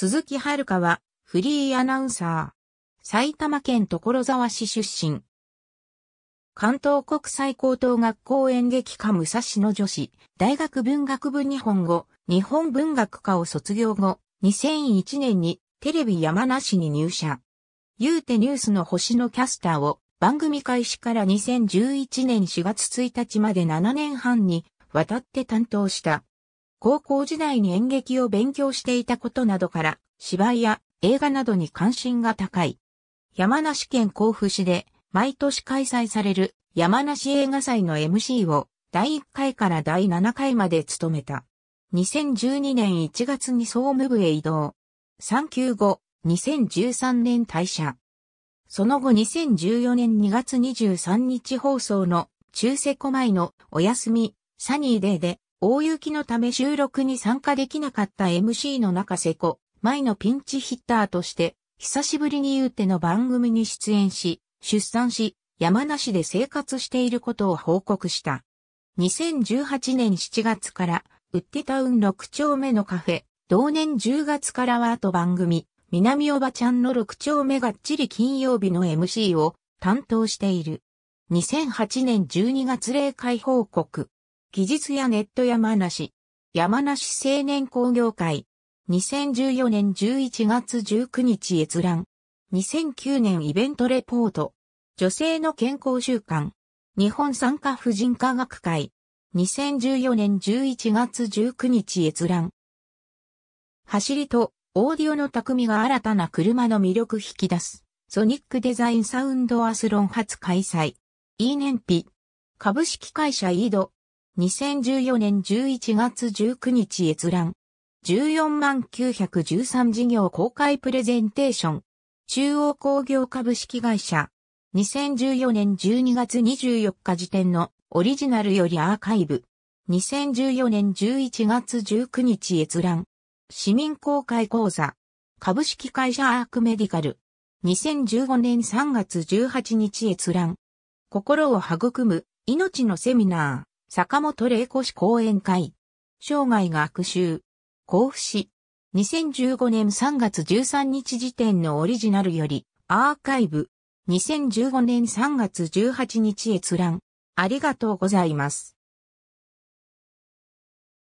鈴木遥は、フリーアナウンサー。埼玉県所沢市出身。関東国際高等学校演劇科武蔵野女子、大学文学部日本語、日本文学科を卒業後、2001年にテレビ山梨に入社。ゆうてニュースの星のキャスターを番組開始から2011年4月1日まで7年半にわたって担当した。高校時代に演劇を勉強していたことなどから、芝居や映画などに関心が高い。山梨県甲府市で毎年開催される山梨映画祭の MC を第1回から第7回まで務めた。2012年1月に総務部へ移動。産休後、2013年退社。その後2014年2月23日放送の中世古前のお休みサニーデーで大雪のため収録に参加できなかった MC の中瀬子、前のピンチヒッターとして、久しぶりに言うての番組に出演し、出産し、山梨で生活していることを報告した。2018年7月から、ウッテタウン6丁目のカフェ、同年10月からは後番組、南おばちゃんの6丁目がっちり金曜日の MC を担当している。2008年12月例会報告。技術やネット山梨、山梨青年工業会、2014年11月19日閲覧、2009年イベントレポート、女性の健康習慣、日本産科婦人科学会、2014年11月19日閲覧。走りと、オーディオの匠が新たな車の魅力引き出す、ソニックデザインサウンドアスロン初開催。E 燃費。株式会社イード、2014年11月19日閲覧。14万913事業公開プレゼンテーション。中央工業株式会社。2014年12月24日時点のオリジナルよりアーカイブ。2014年11月19日閲覧。市民公開講座。株式会社アークメディカル。2015年3月18日閲覧。心を育む命のセミナー。坂本玲子氏講演会。生涯学習。甲府市。2015年3月13日時点のオリジナルより、アーカイブ。2015年3月18日閲覧。ありがとうございます。